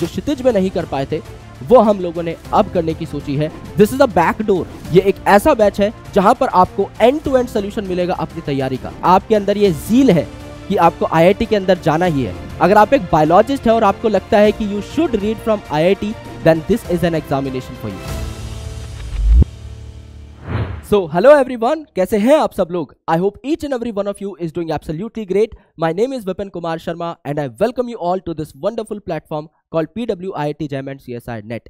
जो क्षितिज में नहीं कर पाए थे वो हम लोगों ने अब करने की सोची है दिस इज अ बैकडोर ये एक ऐसा बैच है जहां पर आपको एंड टू एंड सोल्यूशन मिलेगा अपनी तैयारी का आपके अंदर ये जील है कि आपको आईआईटी के अंदर जाना ही है अगर आप एक बायोलॉजिस्ट है और आपको लगता है कि you should read from I I T then this is an examination for you so hello everyone कैसे हैं आप सब लोग I hope each and every one of you is doing absolutely great my name is Vipin Kumar Sharma and I welcome you all to this wonderful platform call P W I T JAM and C S I NET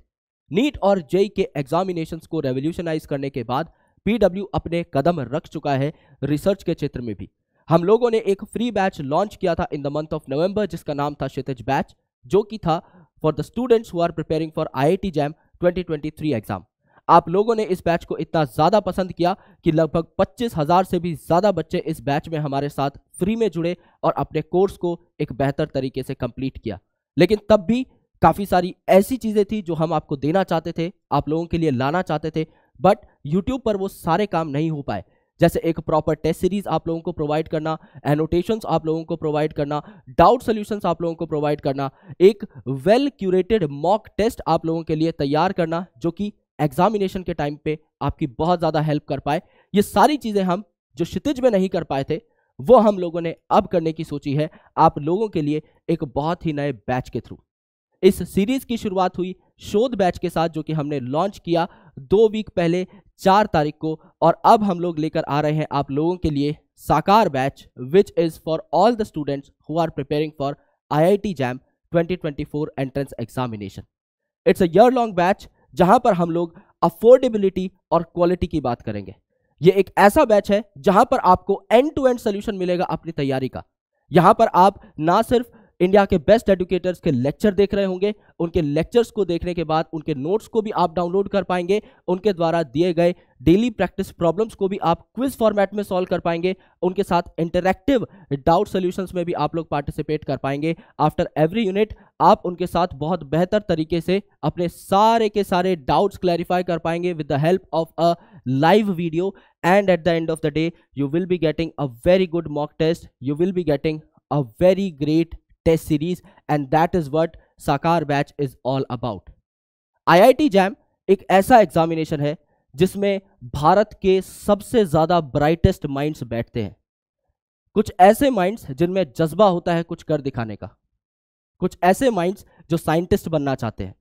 NEET और JE के examination को revolutionise करने के बाद P W अपने कदम रख चुका है रिसर्च के क्षेत्र में भी हम लोगों ने एक फ्री बैच लॉन्च किया था in the month of November जिसका नाम था क्षितिज बैच जो कि था for the students who are preparing for I I T JAM three exam आप लोगों ने इस बैच को इतना ज़्यादा पसंद किया कि लगभग पच्चीस हज़ार से भी ज़्यादा बच्चे इस बैच में हमारे साथ फ्री में जुड़े और अपने कोर्स को एक बेहतर तरीके से कंप्लीट किया लेकिन तब भी काफ़ी सारी ऐसी चीज़ें थी जो हम आपको देना चाहते थे आप लोगों के लिए लाना चाहते थे बट यूट्यूब पर वो सारे काम नहीं हो पाए जैसे एक प्रॉपर टेस्ट सीरीज आप लोगों को प्रोवाइड करना एनोटेशंस आप लोगों को प्रोवाइड करना डाउट सोल्यूशंस आप लोगों को प्रोवाइड करना एक वेल क्यूरेटेड मॉक टेस्ट आप लोगों के लिए तैयार करना जो कि एग्जामिनेशन के टाइम पे आपकी बहुत ज़्यादा हेल्प कर पाए ये सारी चीज़ें हम जो क्षितिज में नहीं कर पाए थे वो हम लोगों ने अब करने की सोची है आप लोगों के लिए एक बहुत ही नए बैच के थ्रू इस सीरीज़ की शुरुआत हुई शोध बैच के साथ जो कि हमने लॉन्च किया दो वीक पहले चार तारीख को और अब हम लोग लेकर आ रहे हैं आप लोगों के लिए Saakar batch which is for all the students who are preparing for I I T JAM twenty four entrance examination it's a year long batch जहां पर हम लोग अफोर्डेबिलिटी और क्वालिटी की बात करेंगे ये एक ऐसा बैच है जहां पर आपको एंड टू एंड सोल्यूशन मिलेगा अपनी तैयारी का यहां पर आप ना सिर्फ इंडिया के बेस्ट एडुकेटर्स के लेक्चर देख रहे होंगे उनके लेक्चर्स को देखने के बाद उनके नोट्स को भी आप डाउनलोड कर पाएंगे उनके द्वारा दिए गए डेली प्रैक्टिस प्रॉब्लम्स को भी आप क्विज फॉर्मेट में सॉल्व कर पाएंगे उनके साथ इंटरेक्टिव डाउट सोल्यूशंस में भी आप लोग पार्टिसिपेट कर पाएंगे आफ्टर एवरी यूनिट आप उनके साथ बहुत बेहतर तरीके से अपने सारे के सारे डाउट्स क्लैरिफाई कर पाएंगे with the help of a live video and at the end of the day you will be getting a very good mock test you will be getting a very great test series and that is what Saakar batch is all about IIT JAM एक ऐसा examination है जिसमें भारत के सबसे ज्यादा brightest minds बैठते हैं कुछ ऐसे माइंड्स जिनमें जज्बा होता है कुछ कर दिखाने का कुछ ऐसे माइंड्स जो साइंटिस्ट बनना चाहते हैं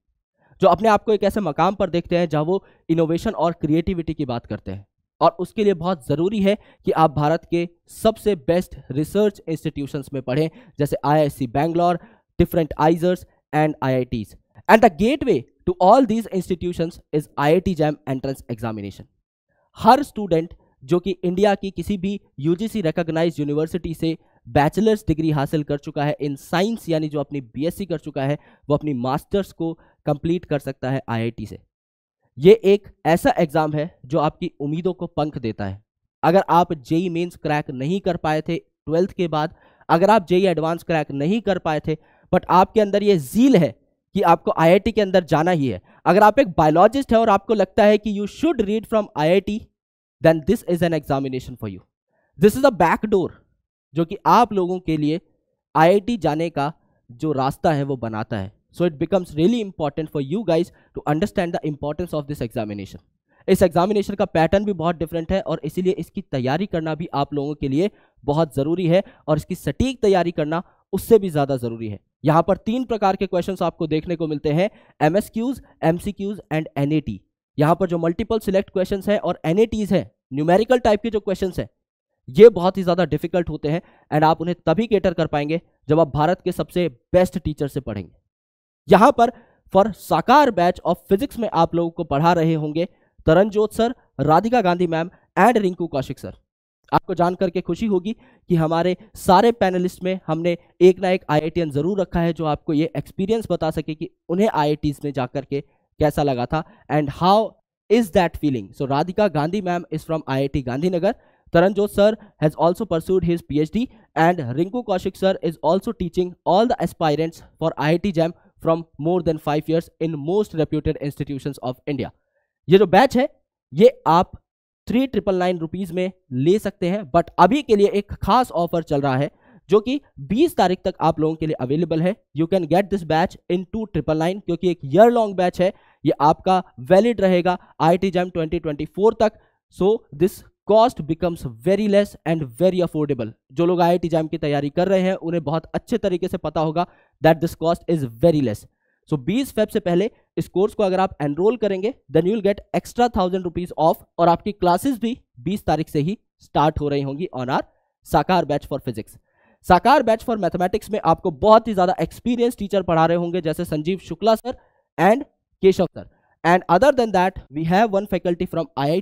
जो अपने आप को एक ऐसे मकाम पर देखते हैं जहाँ वो इनोवेशन और क्रिएटिविटी की बात करते हैं और उसके लिए बहुत ज़रूरी है कि आप भारत के सबसे बेस्ट रिसर्च इंस्टीट्यूशंस में पढ़ें जैसे IISc Bangalore different IISERs and IITs and the gateway to all these institutions is IIT JAM entrance examination हर स्टूडेंट जो कि इंडिया की किसी भी सी रिकॉग्नाइज यूनिवर्सिटी से बैचलर्स डिग्री हासिल कर चुका है इन साइंस यानी जो अपनी सी कर चुका है वो अपनी मास्टर्स को कंप्लीट कर सकता है टी से ये एक ऐसा एग्जाम है जो आपकी उम्मीदों को पंख देता है अगर आप जेई मेंस क्रैक नहीं कर पाए थे ट्वेल्थ के बाद अगर आप जेई एडवांस क्रैक नहीं कर पाए थे बट आपके अंदर ये जील है कि आपको आईआईटी के अंदर जाना ही है अगर आप एक बायोलॉजिस्ट है और आपको लगता है कि you should read from IIT then this is an examination for you this is a backdoor जो कि आप लोगों के लिए आईआईटी जाने का जो रास्ता है वो बनाता है so it becomes really important for you guys to understand the importance of this examination इस एग्जामिनेशन का पैटर्न भी बहुत डिफरेंट है और इसीलिए इसकी तैयारी करना भी आप लोगों के लिए बहुत ज़रूरी है और इसकी सटीक तैयारी करना उससे भी ज़्यादा ज़रूरी है यहाँ पर तीन प्रकार के क्वेश्चंस आपको देखने को मिलते हैं M S Qs M C Qs and N A T यहाँ पर जो मल्टीपल सिलेक्ट क्वेश्चन है और एन ए टीज हैं न्यूमेरिकल टाइप के जो क्वेश्चन हैं ये बहुत ही ज़्यादा डिफिकल्ट होते हैं एंड आप उन्हें तभी केटर कर पाएंगे जब आप भारत के सबसे बेस्ट टीचर से पढ़ेंगे यहां पर फॉर साकार बैच ऑफ फिजिक्स में आप लोगों को पढ़ा रहे होंगे Taranjot sir Radhika Gandhi ma'am and Rinku Kaushik sir आपको जानकर के खुशी होगी कि हमारे सारे पैनलिस्ट में हमने एक ना एक आई जरूर रखा है जो आपको ये एक्सपीरियंस बता सके कि उन्हें आई में जाकर के कैसा लगा था and how is that feeling so Radhika Gandhi ma'am is from T Gandhinagar pursued sir P H D and Rinku Kaushik sir is also teaching all the all for I I T JAM from more than five years in most reputed institution of India ये जो batch है ये आप three triple nine rupees में ले सकते हैं but अभी के लिए एक खास ऑफर चल रहा है जो कि 20 तारीख तक आप लोगों के लिए अवेलेबल है you can get this batch in two triple nine क्योंकि एक ईयर लॉन्ग बैच है ये आपका वैलिड रहेगा आई टी जैम ट्वेंटी तक so this cost becomes very less and very affordable जो लोग आई आई की तैयारी कर रहे हैं उन्हें बहुत अच्छे तरीके से पता होगा that this cost is very less so बीस फेब से पहले इस कोर्स को अगर आप एनरोल करेंगे then you'll get extra thousand rupees off और आपकी क्लासेस भी बीस तारीख से ही स्टार्ट हो रही होंगी ऑन आर साकार batch for physics Saakar batch for mathematics में आपको बहुत ही ज्यादा एक्सपीरियंस टीचर पढ़ा रहे होंगे जैसे Sanjeev Shukla sir and Keshav sir and other than that we have one faculty from I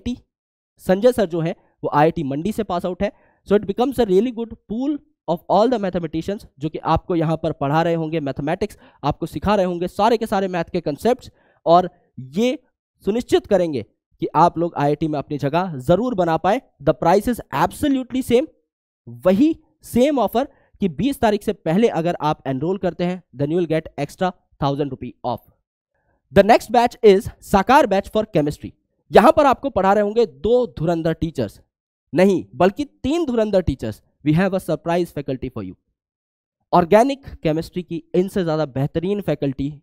Sanjay sir जो है वो आईआईटी मंडी से पास आउट है so it becomes a really good pool of all the mathematicians जो कि आपको यहाँ पर पढ़ा रहे होंगे मैथमेटिक्स आपको सिखा रहे होंगे सारे के सारे मैथ के कंसेप्ट और ये सुनिश्चित करेंगे कि आप लोग आई में अपनी जगह जरूर बना पाए the price is absolutely same वही सेम ऑफर कि 20 तारीख से पहले अगर आप एनरोल करते हैं then you'll get extra thousand rupee off the next batch is Saakar batch for chemistry यहां पर आपको पढ़ा रहे होंगे दो धुरंधर टीचर्स नहीं बल्कि तीन धुरंधर teachers we have a surprise faculty for you organic chemistry की इनसे ज़्यादा बेहतरीन फैकल्टी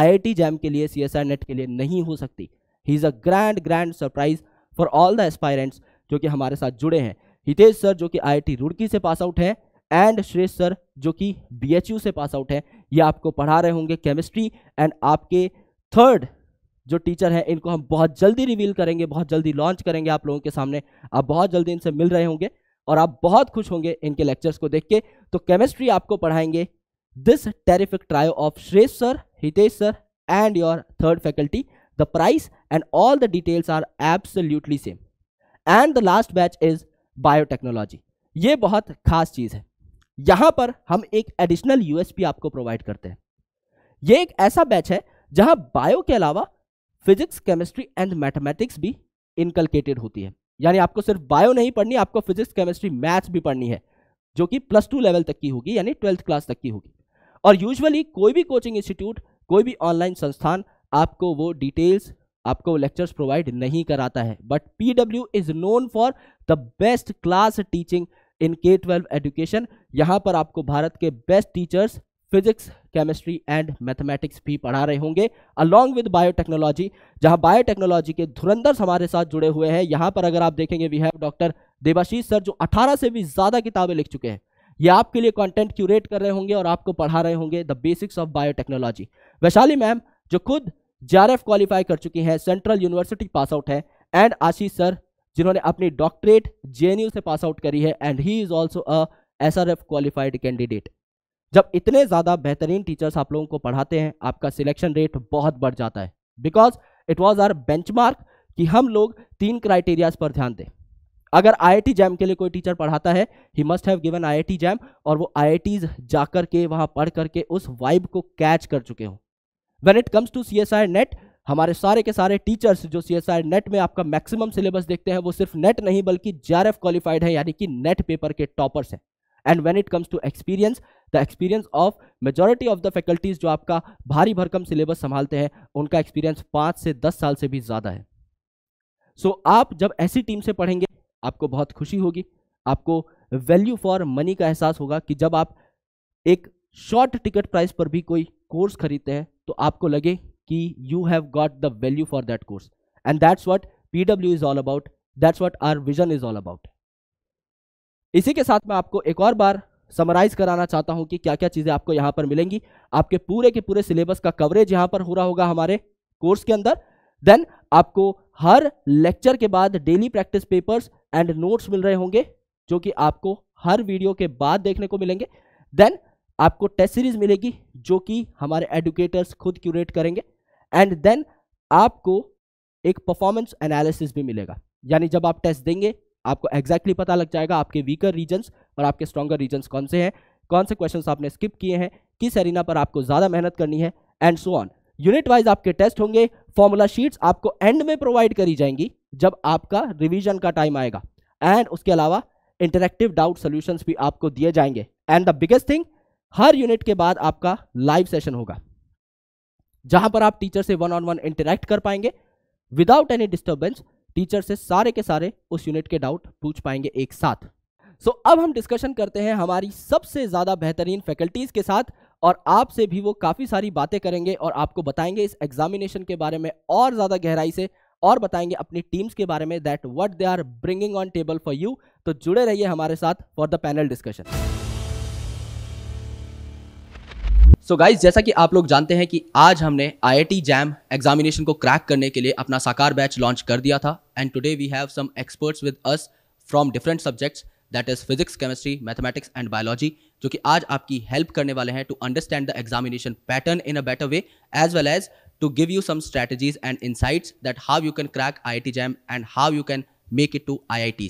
आईआईटी जैम के लिए सीएसआई नेट के लिए नहीं हो सकती he is a grand grand surprise for all the aspirants जो कि हमारे साथ जुड़े हैं हितेश सर जो कि आई रुड़की से पास आउट है एंड श्रेष्ठ सर जो कि बी से पास आउट है ये आपको पढ़ा रहे होंगे केमिस्ट्री एंड आपके थर्ड जो टीचर हैं इनको हम बहुत जल्दी रिवील करेंगे बहुत जल्दी लॉन्च करेंगे आप लोगों के सामने आप बहुत जल्दी इनसे मिल रहे होंगे और आप बहुत खुश होंगे इनके लेक्चर्स को देख के तो केमिस्ट्री आपको पढ़ाएंगे this terrific trio of Shresh sir Hitesh sir and your third faculty the price and all the details are absolutely same and the last batch is biotechnology ये बहुत खास चीज़ है यहाँ पर हम एक एडिशनल यूएसपी आपको प्रोवाइड करते हैं ये एक ऐसा बैच है जहाँ बायो के अलावा फिजिक्स केमिस्ट्री एंड मैथमेटिक्स भी इनकलकेटेड होती है यानी आपको सिर्फ बायो नहीं पढ़नी आपको फिजिक्स केमिस्ट्री मैथ्स भी पढ़नी है जो कि प्लस टू लेवल तक की होगी यानी ट्वेल्थ क्लास तक की होगी और यूजुअली कोई भी कोचिंग इंस्टीट्यूट कोई भी ऑनलाइन संस्थान आपको वो डिटेल्स आपको लेक्चर्स प्रोवाइड नहीं कराता है but P W is known for the best class teaching in K twelve education यहाँ पर आपको भारत के best teachers physics chemistry and mathematics भी पढ़ा रहे होंगे अलॉन्ग विद बायोटेक्नोलॉजी जहां बायोटेक्नोलॉजी के धुरंधर हमारे साथ जुड़े हुए हैं यहां पर अगर आप देखेंगे we have doctor Devashish sir जो 18 से भी ज़्यादा किताबें लिख चुके हैं ये आपके लिए कंटेंट क्यूरेट कर रहे होंगे और आपको पढ़ा रहे होंगे the basics of biotechnology Vaishali ma'am जो खुद जे क्वालिफाई कर चुकी हैं सेंट्रल यूनिवर्सिटी पास आउट है एंड आशीष सर जिन्होंने अपनी डॉक्टरेट जे से पास आउट करी है and he is also a S qualified candidate जब इतने ज़्यादा बेहतरीन टीचर्स आप लोगों को पढ़ाते हैं आपका सिलेक्शन रेट बहुत बढ़ जाता है because it was our bench कि हम लोग तीन क्राइटेरियाज पर ध्यान दें अगर टी जैम के लिए कोई टीचर पढ़ाता है he must have given T JAM और वो आई जाकर के वहाँ पढ़ करके उस वाइब को कैच कर चुके हों when it comes to C NET हमारे सारे के सारे टीचर्स जो सी नेट में आपका मैक्सिमम सिलेबस देखते हैं वो सिर्फ नेट नहीं बल्कि जे क्वालिफाइड है यानी कि नेट पेपर के टॉपर्स हैं and when it comes to experience the experience of majority of the faculties जो आपका भारी भरकम सिलेबस संभालते हैं उनका एक्सपीरियंस पाँच से दस साल से भी ज़्यादा है सो so, आप जब ऐसी टीम से पढ़ेंगे आपको बहुत खुशी होगी आपको वैल्यू फॉर मनी का एहसास होगा कि जब आप एक शॉर्ट टिकट प्राइस पर भी कोई कोर्स खरीदते हैं तो आपको लगे कि you have got the value for that course and that's what P W is all about that's what our vision is all about इसी के साथ मैं आपको एक और बार समराइज कराना चाहता हूं कि क्या क्या चीज़ें आपको यहाँ पर मिलेंगी आपके पूरे के पूरे सिलेबस का कवरेज यहाँ पर हो रहा होगा हमारे कोर्स के अंदर देन आपको हर लेक्चर के बाद daily practice papers and notes मिल रहे होंगे जो कि आपको हर वीडियो के बाद देखने को मिलेंगे देन आपको टेस्ट सीरीज मिलेगी जो कि हमारे एडुकेटर्स खुद क्यूरेट करेंगे एंड देन आपको एक परफॉर्मेंस एनालिसिस भी मिलेगा यानी जब आप टेस्ट देंगे आपको एग्जैक्टली पता लग जाएगा आपके वीकर रीजन्स और आपके स्ट्रॉगर रीजन्स कौन से हैं कौन से क्वेश्चन आपने स्किप किए हैं किस एरिना पर आपको ज़्यादा मेहनत करनी है and so on unit wise आपके टेस्ट होंगे फॉर्मूला शीट्स आपको एंड में प्रोवाइड करी जाएंगी जब आपका रिविजन का टाइम आएगा एंड उसके अलावा इंटरेक्टिव डाउट सोल्यूशंस भी आपको दिए जाएंगे एंड द बिगेस्ट थिंग हर यूनिट के बाद आपका लाइव सेशन होगा जहां पर आप टीचर से वन ऑन वन इंटरेक्ट कर पाएंगे विदाउट एनी डिस्टर्बेंस टीचर से सारे के सारे उस यूनिट के डाउट पूछ पाएंगे एक साथ सो so, अब हम डिस्कशन करते हैं हमारी सबसे ज़्यादा बेहतरीन फैकल्टीज़ के साथ और आपसे भी वो काफ़ी सारी बातें करेंगे और आपको बताएंगे इस एग्जामिनेशन के बारे में और ज़्यादा गहराई से और बताएंगे अपनी टीम्स के बारे में that what they are bringing on table for you तो जुड़े रहिए हमारे साथ for the panel discussion so so guys जैसा कि आप लोग जानते हैं कि आज हमने आई जैम एग्जामिनेशन को क्रैक करने के लिए अपना साकार बैच लॉन्च कर दिया था and today we have some experts with us from different subjects that is physics chemistry mathematics and biology जो कि आज आपकी हेल्प करने वाले हैं to understand the examination pattern in a better way as well as to give you some strategies and insights that how you can crack I JAM and how you can make it to I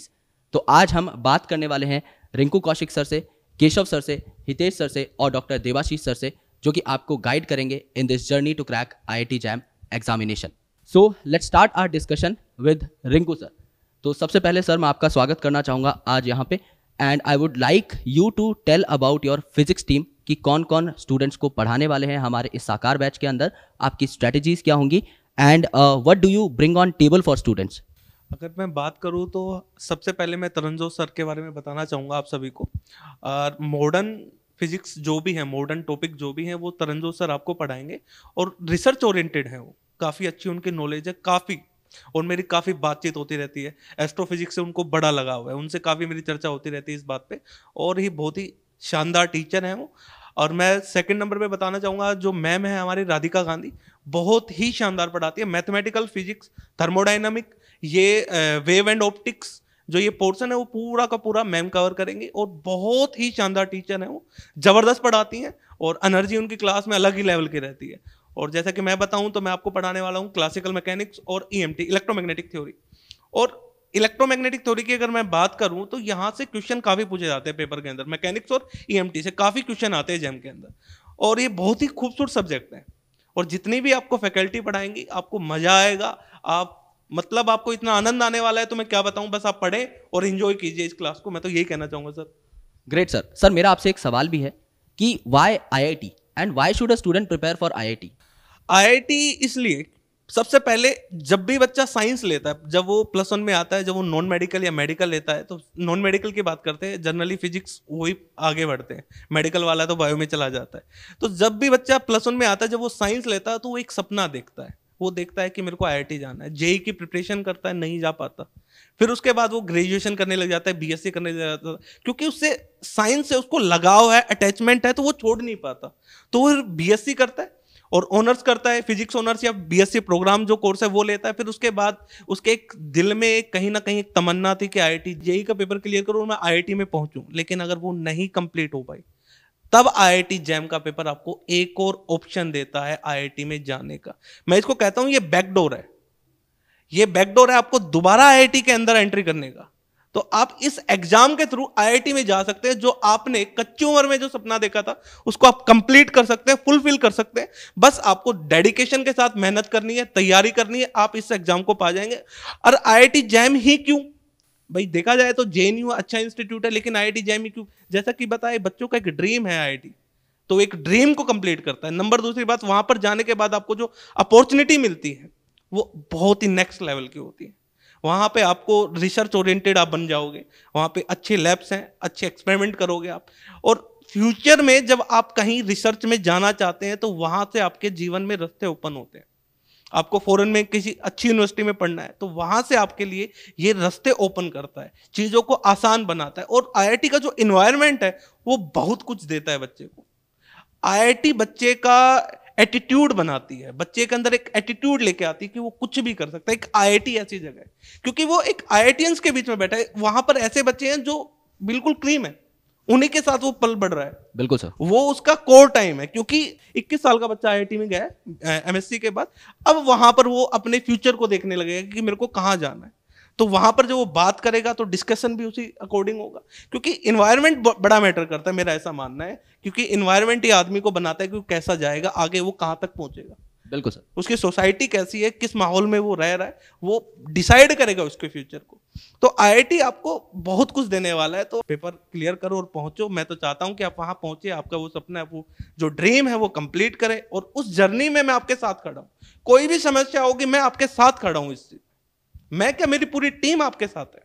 तो आज हम बात करने वाले हैं Rinku Kaushik sir से Keshav sir से Hitesh sir से और डॉक्टर देवाशीष सर से जो कि आपको गाइड करेंगे in this journey to crack I JAM examination so let start our discussion with Rinku sir तो सबसे पहले सर मैं आपका स्वागत करना चाहूँगा आज यहाँ पे and I would like you to tell about your physics team कि कौन कौन स्टूडेंट्स को पढ़ाने वाले हैं हमारे इस साकार बैच के अंदर आपकी स्ट्रेटजीज क्या होंगी and what do you bring on table for students अगर मैं बात करूँ तो सबसे पहले मैं तरनजोत सर के बारे में बताना चाहूँगा आप सभी को मॉडर्न फिजिक्स जो भी है मॉडर्न टॉपिक जो भी है वो तरंजो सर आपको पढ़ाएंगे और रिसर्च ओरिएंटेड है वो काफ़ी अच्छी उनकी नॉलेज है काफ़ी और मेरी काफ़ी बातचीत होती रहती है एस्ट्रोफिजिक्स से उनको बड़ा लगा हुआ है उनसे काफ़ी मेरी चर्चा होती रहती है इस बात पर और ही बहुत ही शानदार टीचर हैं वो और मैं सेकंड नंबर पे बताना चाहूँगा जो मैम है हमारी राधिका गांधी बहुत ही शानदार पढ़ाती है मैथमेटिकल फिजिक्स थर्मोडाइनमिक ये वेव एंड ऑप्टिक्स जो ये पोर्सन है वो पूरा का पूरा मैम कवर करेंगे और बहुत ही शानदार टीचर हैं वो ज़बरदस्त पढ़ाती हैं और एनर्जी उनकी क्लास में अलग ही लेवल की रहती है और जैसा कि मैं बताऊं तो मैं आपको पढ़ाने वाला हूं क्लासिकल मैकेनिक्स और E M T electromagnetic theory और इलेक्ट्रोमैग्नेटिक थ्योरी की अगर मैं बात करूं तो यहाँ से क्वेश्चन काफ़ी पूछे जाते हैं पेपर के अंदर मैकेनिक्स और ई e से काफ़ी क्वेश्चन आते हैं जैम के अंदर और ये बहुत ही खूबसूरत सब्जेक्ट है और जितनी भी आपको फैकल्टी पढ़ाएंगी आपको मज़ा आएगा आप मतलब आपको इतना आनंद आने वाला है तो मैं क्या बताऊं बस आप पढ़े और इन्जॉय कीजिए इस क्लास को मैं तो यही कहना चाहूंगा सर ग्रेट सर सर मेरा आपसे एक सवाल भी है कि why I I T and why should a student prepare for I I T इसलिए सबसे पहले जब भी बच्चा साइंस लेता है जब वो प्लस वन में आता है जब वो नॉन मेडिकल या मेडिकल लेता है तो नॉन मेडिकल की बात करते हैं जनरली फिजिक्स वही आगे बढ़ते हैं मेडिकल वाला तो बायो में चला जाता है तो जब भी बच्चा प्लस वन में आता है जब वो साइंस लेता है तो वो एक सपना देखता है वो देखता है कि मेरे को आई जाना है जेई e e की प्रिपरेशन करता है नहीं जा पाता फिर उसके बाद वो ग्रेजुएशन करने लग जाता है बी करने लग जाता है क्योंकि उससे साइंस से उसको लगाव है अटैचमेंट है तो वो छोड़ नहीं पाता तो वो बी करता है और ऑनर्स करता है फिजिक्स ऑनर्स या बी प्रोग्राम जो कोर्स है वो लेता है फिर उसके बाद उसके एक दिल में एक कहीं ना कहीं एक तमन्ना थी कि आई आई e का पेपर क्लियर करूँ मैं आई में पहुँचूँ लेकिन अगर वो नहीं कम्प्लीट हो पाई तब आईआईटी जैम का पेपर आपको एक और ऑप्शन देता है आईआईटी में जाने का मैं इसको कहता हूं ये बैकडोर है ये बैकडोर है आपको दोबारा आईआईटी के अंदर एंट्री करने का तो आप इस एग्जाम के थ्रू आईआईटी में जा सकते हैं जो आपने कच्ची उम्र में जो सपना देखा था उसको आप कंप्लीट कर सकते हैं फुलफिल कर सकते हैं बस आपको डेडिकेशन के साथ मेहनत करनी है तैयारी करनी है आप इस एग्जाम को पा जाएंगे और आईआईटी जैम ही क्यों भाई देखा जाए तो जे अच्छा इंस्टीट्यूट है लेकिन आई आई टी क्यों जैसा कि बताए बच्चों का एक ड्रीम है आई तो एक ड्रीम को कंप्लीट करता है नंबर दूसरी बात वहां पर जाने के बाद आपको जो अपॉर्चुनिटी मिलती है वो बहुत ही नेक्स्ट लेवल की होती है वहां पे आपको रिसर्च ओरिएंटेड आप बन जाओगे वहां पे अच्छे लैब्स हैं अच्छे एक्सपेरिमेंट करोगे आप और फ्यूचर में जब आप कहीं रिसर्च में जाना चाहते हैं तो वहां से आपके जीवन में रास्ते ओपन होते हैं आपको फॉरेन में किसी अच्छी यूनिवर्सिटी में पढ़ना है तो वहाँ से आपके लिए ये रास्ते ओपन करता है चीज़ों को आसान बनाता है और आईआईटी का जो इन्वायरमेंट है वो बहुत कुछ देता है बच्चे को आईआईटी बच्चे का एटीट्यूड बनाती है बच्चे के अंदर एक एटीट्यूड लेके आती है कि वो कुछ भी कर सकता है एक आई ऐसी जगह है क्योंकि वो एक आई के बीच में बैठा है वहाँ पर ऐसे बच्चे हैं जो बिल्कुल क्रीम है उन्हीं के साथ वो पल बढ़ रहा है बिल्कुल सर वो उसका कोर टाइम है क्योंकि 21 साल का बच्चा आईआईटी में गया एमएससी के बाद अब वहां पर वो अपने फ्यूचर को देखने लगेगा कि मेरे को कहाँ जाना है तो वहां पर जब वो बात करेगा तो डिस्कशन भी उसी अकॉर्डिंग होगा क्योंकि इन्वायरमेंट बड़ा मैटर करता है मेरा ऐसा मानना है क्योंकि इन्वायरमेंट ही आदमी को बनाता है कि वो कैसा जाएगा आगे वो कहाँ तक पहुंचेगा बिल्कुल सर उसकी सोसाइटी कैसी है किस माहौल में वो रह रहा है वो डिसाइड करेगा उसके फ्यूचर को तो आईआईटी आपको बहुत कुछ देने वाला है तो पेपर क्लियर करो और पहुंचो मैं तो चाहता हूं कि आप वहां पहुंचे आपका वो सपना है वो जो ड्रीम है वो कंप्लीट करें और उस जर्नी में मैं आपके साथ खड़ा हूँ कोई भी समस्या होगी मैं आपके साथ खड़ा हूँ इस मैं क्या मेरी पूरी टीम आपके साथ है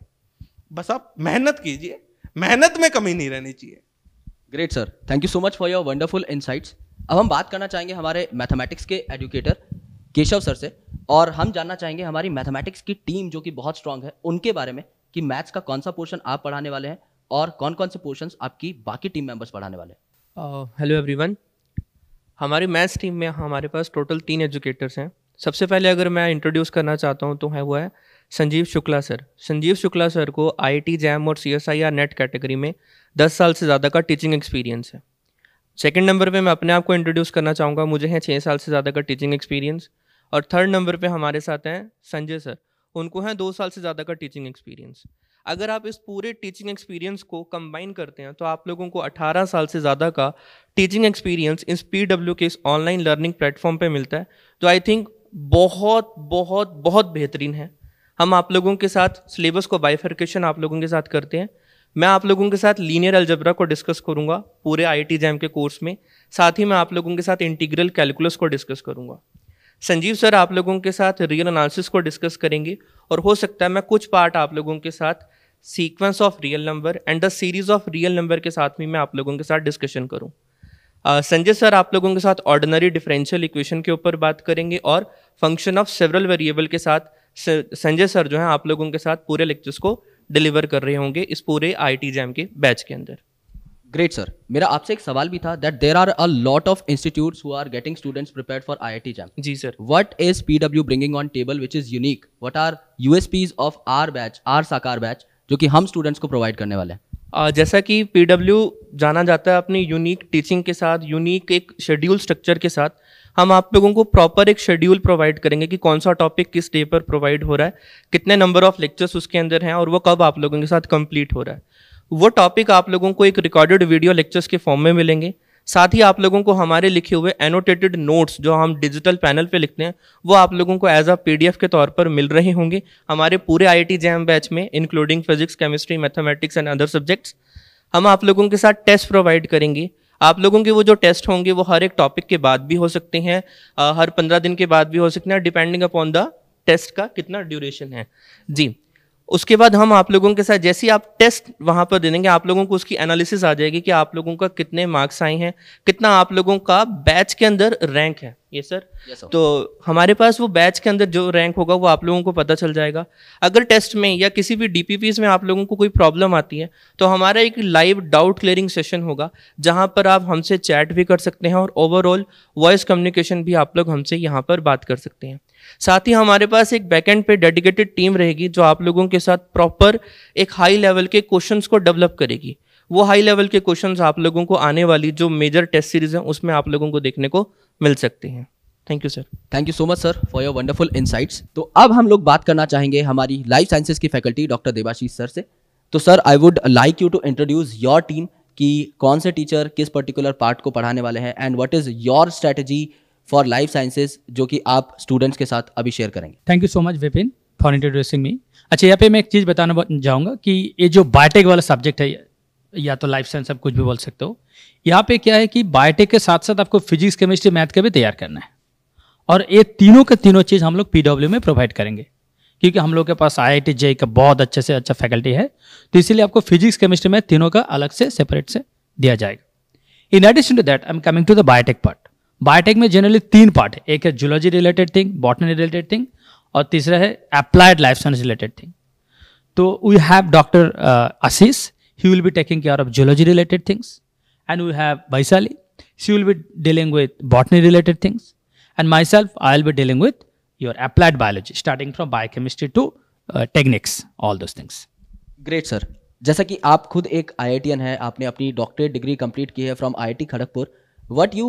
बस आप मेहनत कीजिए मेहनत में कमी नहीं रहनी चाहिए great sir thank you so much for your wonderful insights अब हम बात करना चाहेंगे हमारे मैथमेटिक्स के एजुकेटर केशव सर से और हम जानना चाहेंगे हमारी मैथमेटिक्स की टीम जो कि बहुत स्ट्रांग है उनके बारे में कि मैथ्स का कौन सा पोर्शन आप पढ़ाने वाले हैं और कौन कौन से पोर्शन आपकी बाकी टीम मेम्बर्स पढ़ाने वाले हैं हेलो एवरीवन हमारी मैथ्स टीम में हमारे पास टोटल तीन एजुकेटर्स हैं सबसे पहले अगर मैं इंट्रोड्यूस करना चाहता हूँ तो है वो है संजीव शुक्ला सर संजीव शुक्ला सर को आई टी जैम और C S I R NET category में दस साल से ज़्यादा का टीचिंग एक्सपीरियंस है सेकेंड नंबर पे मैं अपने आप को इंट्रोड्यूस करना चाहूँगा मुझे हैं छः साल से ज़्यादा का टीचिंग एक्सपीरियंस और थर्ड नंबर पे हमारे साथ हैं संजय सर उनको हैं दो साल से ज़्यादा का टीचिंग एक्सपीरियंस अगर आप इस पूरे टीचिंग एक्सपीरियंस को कंबाइन करते हैं तो आप लोगों को 18 साल से ज़्यादा का टीचिंग एक्सपीरियंस इस पी डब्ल्यू के इस ऑनलाइन लर्निंग प्लेटफॉर्म पे मिलता है जो आई थिंक बहुत बहुत बहुत बेहतरीन है हम आप लोगों के साथ सिलेबस को बाइफर्केशन आप लोगों के साथ करते हैं मैं आप लोगों के साथ लीनियर अलजबरा को डिस्कस करूंगा पूरे आई जैम के कोर्स में साथ ही मैं आप लोगों के साथ इंटीग्रल कैलकुलस को डिस्कस करूंगा संजीव सर आप लोगों के साथ रियल एनालिसिस को डिस्कस करेंगे और हो सकता है मैं कुछ पार्ट आप लोगों के साथ sequence of real number and the series of real number के साथ भी मैं आप लोगों के साथ डिस्कशन करूँ संजय सर आप लोगों के साथ ऑर्डनरी डिफरेंशियल इक्वेशन के ऊपर बात करेंगे और फंक्शन ऑफ सेवरल वेरिएबल के साथ संजय सर जो है आप लोगों के साथ पूरे लेक्चर्स को डिलीवर कर रहे होंगे इस पूरे आई जैम के बैच के अंदर ग्रेट सर मेरा आपसे एक सवाल भी था that there are a lot of institute who are getting students prepare for I I JAM ji sir what is P W bringing on table which is unique what are U S Ps of our batch our साकार batch जो कि हम students को provide करने वाले हैं uh, जैसा कि पी जाना जाता है अपनी यूनिक टीचिंग के साथ यूनिक एक शेड्यूल स्ट्रक्चर के साथ हम आप लोगों को प्रॉपर एक शेड्यूल प्रोवाइड करेंगे कि कौन सा टॉपिक किस डे पर प्रोवाइड हो रहा है कितने नंबर ऑफ लेक्चर्स उसके अंदर हैं और वो कब आप लोगों के साथ कंप्लीट हो रहा है वो टॉपिक आप लोगों को एक रिकॉर्डेड वीडियो लेक्चर्स के फॉर्म में मिलेंगे साथ ही आप लोगों को हमारे लिखे हुए एनोटेटेड नोट्स जो हम डिजिटल पैनल पे लिखते हैं वो आप लोगों को एज अ पीडीएफ के तौर पर मिल रहे होंगे हमारे पूरे आईआईटी जैम बैच में including physics chemistry mathematics and other subjects हम आप लोगों के साथ टेस्ट प्रोवाइड करेंगे आप लोगों के वो जो टेस्ट होंगे वो हर एक टॉपिक के बाद भी हो सकते हैं हर पंद्रह दिन के बाद भी हो सकते हैं डिपेंडिंग अपॉन द टेस्ट का कितना ड्यूरेशन है जी उसके बाद हम आप लोगों के साथ जैसे ही आप टेस्ट वहाँ पर दे देंगे आप लोगों को उसकी एनालिसिस आ जाएगी कि आप लोगों का कितने मार्क्स आए हैं कितना आप लोगों का बैच के अंदर रैंक है ये सर yes, तो हमारे पास वो बैच के अंदर जो रैंक होगा वो आप लोगों को पता चल जाएगा अगर टेस्ट में या किसी भी डीपीपीज में आप लोगों को कोई प्रॉब्लम आती है तो हमारा एक लाइव डाउट क्लियरिंग सेशन होगा जहाँ पर आप हमसे चैट भी कर सकते हैं और ओवरऑल वॉइस कम्युनिकेशन भी आप लोग हमसे यहाँ पर बात कर सकते हैं साथ ही हमारे पास एक बैकएंड पे डेडिकेटेड टीम रहेगी जो आप लोगों के साथ प्रॉपर एक हाई लेवल के क्वेश्चंस को डेवलप करेगी वो हाई लेवल के क्वेश्चंस आप लोगों को आने वाली जो मेजर टेस्ट सीरीज है उसमें आप लोगों को देखने को मिल सकती हैं thank you sir thank you so much sir for your wonderful insights तो अब हम लोग बात करना चाहेंगे हमारी लाइफ साइंसेज की फैकल्टी डॉक्टर देवाशीष सर से तो sir I would like you to introduce your team कि कौन से टीचर किस पर्टिकुलर पार्ट को पढ़ाने वाले हैं and what is your strategy for life sciences जो कि आप स्टूडेंट्स के साथ अभी शेयर करेंगे thank you so much Vipin for introducing me अच्छा यहाँ पे मैं एक चीज़ बताना चाहूँगा कि ये जो बायोटेक वाला सब्जेक्ट है या तो लाइफ साइंस आप कुछ भी बोल सकते हो यहाँ पे क्या है कि बायोटेक के साथ साथ आपको फिजिक्स केमिस्ट्री मैथ का भी तैयार करना है और ये तीनों के तीनों चीज़ हम लोग पीडब्ल्यू में प्रोवाइड करेंगे क्योंकि हम लोग के पास आई आई जे का बहुत अच्छे से अच्छा फैकल्टी है तो इसीलिए आपको फिजिक्स केमिस्ट्री में तीनों का अलग से सेपरेट से दिया जाएगा in addition to that I am coming to the biotech part biotech में जनरली तीन पार्ट है एक है zoology related thing botany related thing और तीसरा है applied life science related thing तो we have doctor Ashish he will be taking care of zoology related things and we have Vaishali she will be dealing with botany related things and myself i will be dealing with your applied biology starting from biochemistry to to techniques all those things great sir जैसा कि आप खुद एक आई I T N है आपने अपनी doctorate degree complete की है from I I T Kharagpur what you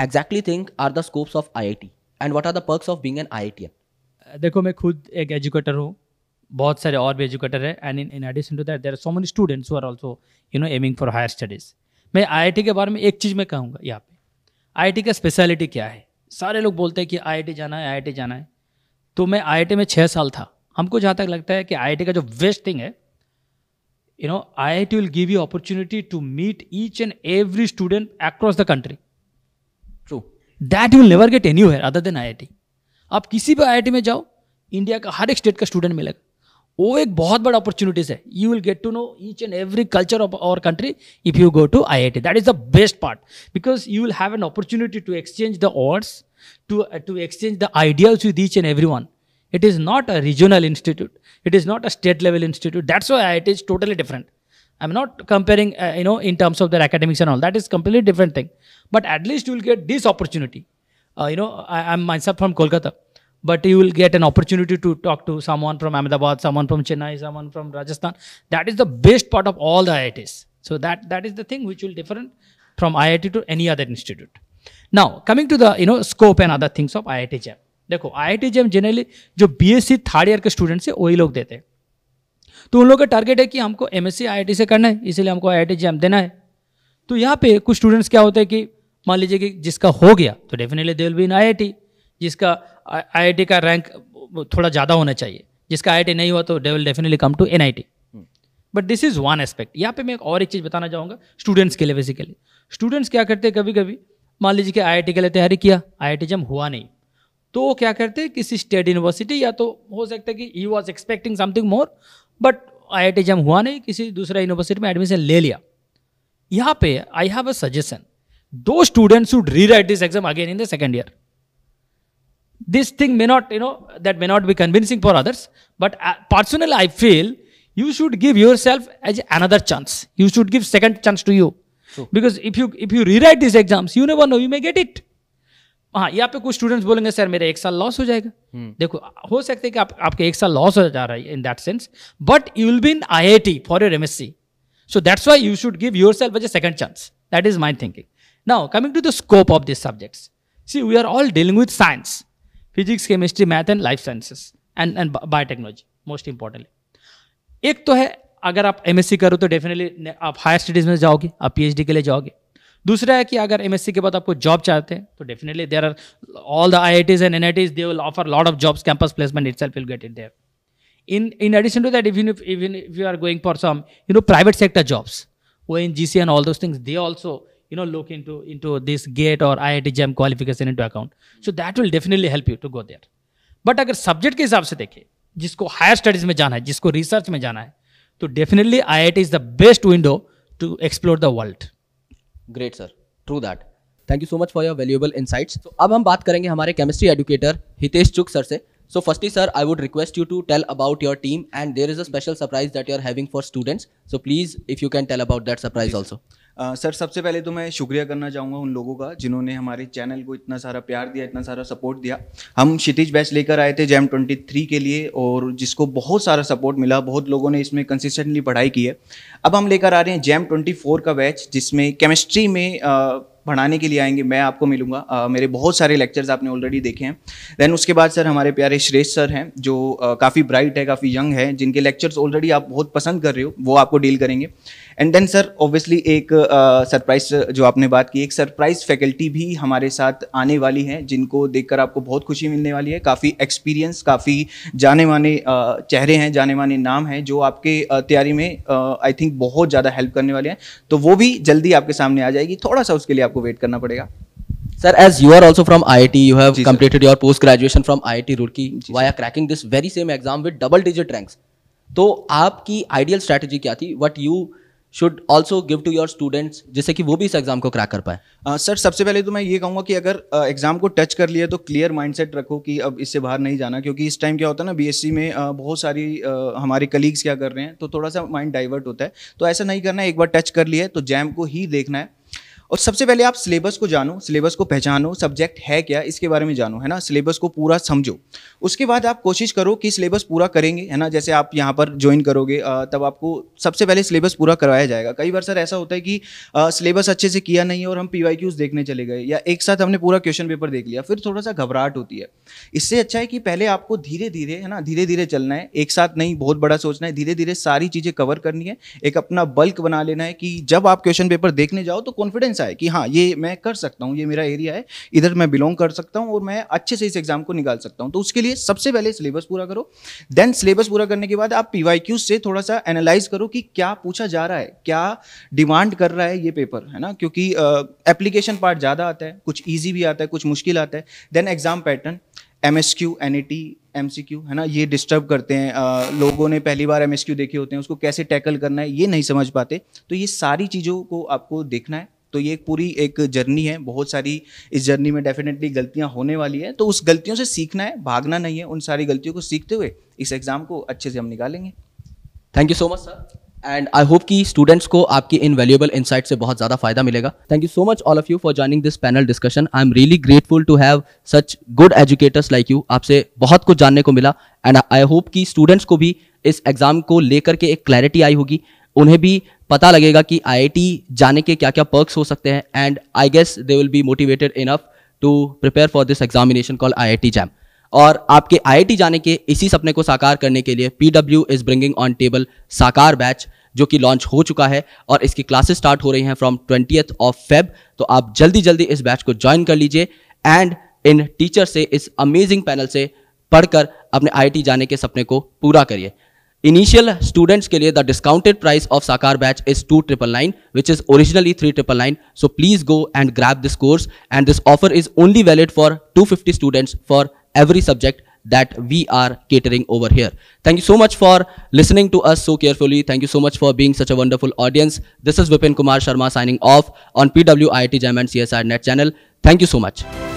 exactly think are of I I T and what are the perks of the N I I T M देखो मैं खुद एक educator हूँ बहुत सारे और भी एजुकेटर है and in in addition to that there are so many students are also you know aiming for higher studies मैं आई आई टी के बारे में एक चीज़ मैं कहूँगा यहाँ पे टी का स्पेशलिटी क्या है सारे लोग बोलते हैं कि आई आई टी जाना है आई आई टी जाना है तो मैं आई आई टी में छः साल था हमको जहाँ तक लगता है कि टी का जो बेस्ट थिंग है you know I I T will give you opportunity to meet each and every student across the country true that will never get anywhere other than I आप किसी भी आई में जाओ India का हर एक state का student मिलेगा वो एक बहुत बड़ा अपॉर्चुनिटीज है you will get to know each and every culture of our country if you go to I I T that is the best part because you will have an opportunity to exchange the words to to exchange the ideas with each and every one it is not a regional institute it is not a state level institute that's institute I I T is totally different I'm not comparing, uh, you know, in terms of their academics and all. That is completely different thing. But at least you will get this opportunity. Uh, you know, I, am myself from Kolkata, but you will get an opportunity to talk to someone from Ahmedabad, someone from Chennai, someone from Rajasthan. That is the best part of all the IITs. So that that is the thing which will different from IIT to any other institute. Now coming to the you know scope and other things of IIT Jam. देखो I I T generally जो B S C third year के students है वही लोग देते हैं तो उन लोगों का टारगेट है कि हमको एम एस से करना है इसीलिए हमको आई आई देना है तो यहाँ पे कुछ स्टूडेंट्स क्या होते हैं कि मान लीजिए कि जिसका हो गया तो definitely they will be in I जिसका आई का रैंक थोड़ा ज़्यादा होना चाहिए जिसका आई नहीं हुआ तो they will definitely come to N but this is one aspect यहाँ पे मैं एक और एक चीज़ बताना चाहूँगा स्टूडेंट्स के लिए बेसिकली स्टूडेंट्स क्या करते हैं कभी कभी मान लीजिए कि आई के लिए तैयारी किया आई आई हुआ नहीं तो वो क्या करते हैं किसी स्टेट यूनिवर्सिटी या तो हो सकता है कि he was expecting something more but I I JAM हुआ नहीं किसी दूसरे यूनिवर्सिटी में एडमिशन ले लिया यहाँ पे आई हैव अ सजेशन दो students should rewrite this exam again in the second year this thing may not you know that may not be convincing for others but personally I feel you should give yourself as another chance you should give second chance to you because if you if you rewrite this exams you know one no you may get it हाँ यहाँ पे कुछ students बोलेंगे sir मेरा एक साल loss हो जाएगा हम्म। देखो हो सकता है कि आप, आपके एक साल लॉस हो जा रहा है in that sense but you will be in I I T for your M S C so that's why you should give yourself as a second chance that is my thinking now coming to the scope of this subjects see we are all dealing with science physics chemistry math and life sciences and and biotechnology most importantly एक तो है अगर आप M करो तो definitely आप higher studies में जाओगे आप पी एच डी के लिए जाओगे दूसरा है कि अगर एम के बाद आपको जॉब चाहते हैं तो definitely there are all the I I Ts and N I Ts they offer lot of jobs campus placement itself will get it there in in addition to that even even if you are going for some you know private sector jobs वो in G C and all those things they also you know look into into this GATE और I I T jam qualification into account so that will definitely help you to go there but अगर subject के हिसाब से देखें जिसको higher studies में जाना है जिसको रिसर्च में जाना है तो definitely I I T is the best window to explore the world great sir true that thank you so much for your valuable insights तो अब हम बात करेंगे हमारे केमिस्ट्री एजुकेटर हितेश चुक सर से so firstly sir I would request you to tell about your team and there is a special surprise that you are having for students so please if you can tell about that surprise also sir सबसे पहले तो मैं शुक्रिया करना चाहूँगा उन लोगों का जिन्होंने हमारे चैनल को इतना सारा प्यार दिया इतना सारा सपोर्ट दिया हम क्षितिज बैच लेकर आए थे जैम ट्वेंटी थ्री के लिए और जिसको बहुत सारा सपोर्ट मिला बहुत लोगों ने इसमें कंसिस्टेंटली पढ़ाई की है अब हम लेकर आ रहे हैं जैम ट्वेंटी फोर का बैच जिसमें केमिस्ट्री में पढ़ाने के लिए आएंगे मैं आपको मिलूंगा आ, मेरे बहुत सारे लेक्चर्स आपने ऑलरेडी देखे हैं देन उसके बाद सर हमारे प्यारे श्रेष्ठ सर हैं जो काफ़ी ब्राइट है काफ़ी यंग है जिनके लेक्चर्स ऑलरेडी आप बहुत पसंद कर रहे हो वो आपको डील करेंगे एंड देन सर ऑब्वियसली एक सरप्राइज uh, जो आपने बात की एक सरप्राइज फैकल्टी भी हमारे साथ आने वाली है जिनको देखकर आपको बहुत खुशी मिलने वाली है काफ़ी एक्सपीरियंस काफ़ी जाने माने uh, चेहरे हैं जाने माने नाम हैं जो आपके uh, तैयारी में आई थिंक बहुत ज़्यादा हेल्प करने वाले हैं तो वो भी जल्दी आपके सामने आ जाएगी थोड़ा सा उसके लिए आपको वेट करना पड़ेगा sir as you are also from I T you have completed your post graduation from I T Roorkee Ji, why are cracking this very same exam with double digit ranks. तो आपकी ideal strategy क्या थी what you should also give to your students जिससे कि वो भी इस exam को क्रैक कर पाए uh, सर सबसे पहले तो मैं ये कहूँगा कि अगर एग्जाम uh, को टच कर लिया तो क्लियर माइंडसेट रखो कि अब इससे बाहर नहीं जाना क्योंकि इस टाइम क्या होता है ना बीएससी में uh, बहुत सारी uh, हमारे कलीग्स क्या कर रहे हैं तो थोड़ा सा माइंड डाइवर्ट होता है तो ऐसा नहीं करना है एक बार टच कर लिया है तो जैम को ही देखना है और सबसे पहले आप सिलेबस को जानो सिलेबस को पहचानो सब्जेक्ट है क्या इसके बारे में जानो है ना सिलेबस को पूरा समझो उसके बाद आप कोशिश करो कि सिलेबस पूरा करेंगे है ना जैसे आप यहाँ पर ज्वाइन करोगे तब आपको सबसे पहले सिलेबस पूरा करवाया जाएगा कई बार सर ऐसा होता है कि सिलेबस अच्छे से किया नहीं और हम पी वाई क्यूज देखने चले गए या एक साथ हमने पूरा क्वेश्चन पेपर देख लिया फिर थोड़ा सा घबराहट होती है इससे अच्छा है कि पहले आपको धीरे धीरे है ना धीरे धीरे चलना है एक साथ नहीं बहुत बड़ा सोचना है धीरे धीरे सारी चीज़ें कवर करनी है एक अपना बल्क बना लेना है कि जब आप क्वेश्चन पेपर देखने जाओ तो कॉन्फिडेंस कॉन्फिडेंस आए कि हाँ ये मैं कर सकता हूँ ये मेरा एरिया है इधर मैं बिलोंग कर सकता हूँ और मैं अच्छे से इस एग्जाम को निकाल सकता हूँ तो उसके लिए सबसे पहले सिलेबस पूरा करो देन सिलेबस पूरा करने के बाद आप पी से थोड़ा सा एनालाइज करो कि क्या पूछा जा रहा है क्या डिमांड कर रहा है ये पेपर है ना क्योंकि एप्लीकेशन पार्ट ज़्यादा आता है कुछ ईजी भी आता है कुछ मुश्किल आता है then exam pattern M S Q N E T M C Q है ना ये डिस्टर्ब करते हैं आ, लोगों ने पहली बार एम एस क्यू देखे होते हैं उसको कैसे टैकल करना है ये नहीं समझ पाते तो ये सारी चीज़ों को आपको देखना है तो ये एक पूरी एक जर्नी है बहुत सारी इस जर्नी में डेफिनेटली गलतियां होने वाली है तो उस गलतियों से सीखना है भागना नहीं है उन सारी गलतियों को सीखते हुए इस एग्ज़ाम को अच्छे से हम निकालेंगे thank you so much sir and I hope कि स्टूडेंट्स को आपकी इन वैल्यूबल इंसाइट से बहुत ज़्यादा फायदा मिलेगा thank you so much all of you for joining this panel discussion I am really grateful to have such good educators like you आपसे बहुत कुछ जानने को मिला एंड आई होप कि स्टूडेंट्स को भी इस एग्ज़ाम को लेकर के एक क्लैरिटी आई होगी उन्हें भी पता लगेगा कि आई जाने के क्या क्या पर्क्स हो सकते हैं and I guess they will be motivated enough to prepare for this examination called I I JAM और आपके आई जाने के इसी सपने को साकार करने के लिए P W is bringing on table Saakaar batch जो कि लॉन्च हो चुका है और इसकी क्लासेस स्टार्ट हो रही हैं फ्रॉम ट्वेंटी ऑफ फेब तो आप जल्दी जल्दी इस बैच को ज्वाइन कर लीजिए एंड इन टीचर से इस अमेजिंग पैनल से पढ़कर अपने आई जाने के सपने को पूरा करिए Initial students ke liye the discounted price of Sakar batch is 2999 which is originally 3999 so please go and grab this course and this offer is only valid for 250 students for every subject that we are catering over here. Thank you so much for listening to us so carefully. Thank you so much for being such a wonderful audience. This is Vipin Kumar Sharma signing off on PWIIT Jam and CSR Net channel. Thank you so much.